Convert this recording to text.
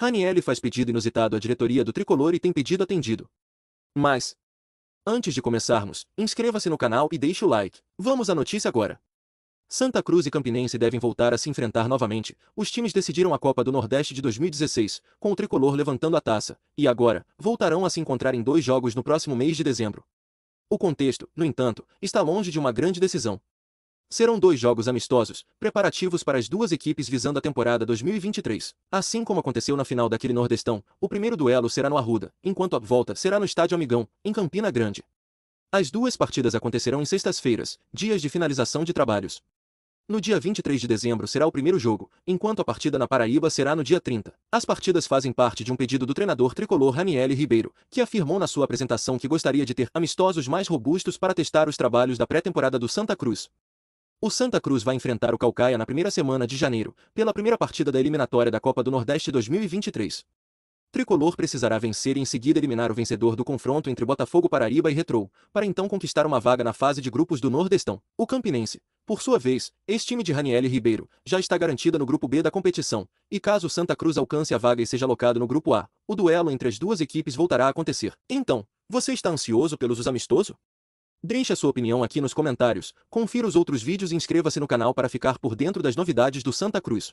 Ranielli faz pedido inusitado à diretoria do Tricolor e tem pedido atendido. Mas, antes de começarmos, inscreva-se no canal e deixe o like. Vamos à notícia agora. Santa Cruz e Campinense devem voltar a se enfrentar novamente. Os times decidiram a Copa do Nordeste de 2016, com o tricolor levantando a taça, e agora, voltarão a se encontrar em dois jogos no próximo mês de dezembro. O contexto, no entanto, está longe de uma grande decisão. Serão dois jogos amistosos, preparativos para as duas equipes visando a temporada 2023. Assim como aconteceu na final daquele Nordestão, o primeiro duelo será no Arruda, enquanto a volta será no Estádio Amigão, em Campina Grande. As duas partidas acontecerão em sextas-feiras, dias de finalização de trabalhos. No dia 23 de dezembro será o primeiro jogo, enquanto a partida na Paraíba será no dia 30. As partidas fazem parte de um pedido do treinador tricolor Raniel Ribeiro, que afirmou na sua apresentação que gostaria de ter amistosos mais robustos para testar os trabalhos da pré-temporada do Santa Cruz. O Santa Cruz vai enfrentar o Calcaia na primeira semana de janeiro, pela primeira partida da eliminatória da Copa do Nordeste 2023. Tricolor precisará vencer e em seguida eliminar o vencedor do confronto entre Botafogo Paraíba e Retrô, para então conquistar uma vaga na fase de grupos do Nordestão. O Campinense, por sua vez, ex-time de Raniel Ribeiro, já está garantida no grupo B da competição, e caso Santa Cruz alcance a vaga e seja alocado no grupo A, o duelo entre as duas equipes voltará a acontecer. Então, você está ansioso pelos os amistoso? Deixe a sua opinião aqui nos comentários, confira os outros vídeos e inscreva-se no canal para ficar por dentro das novidades do Santa Cruz.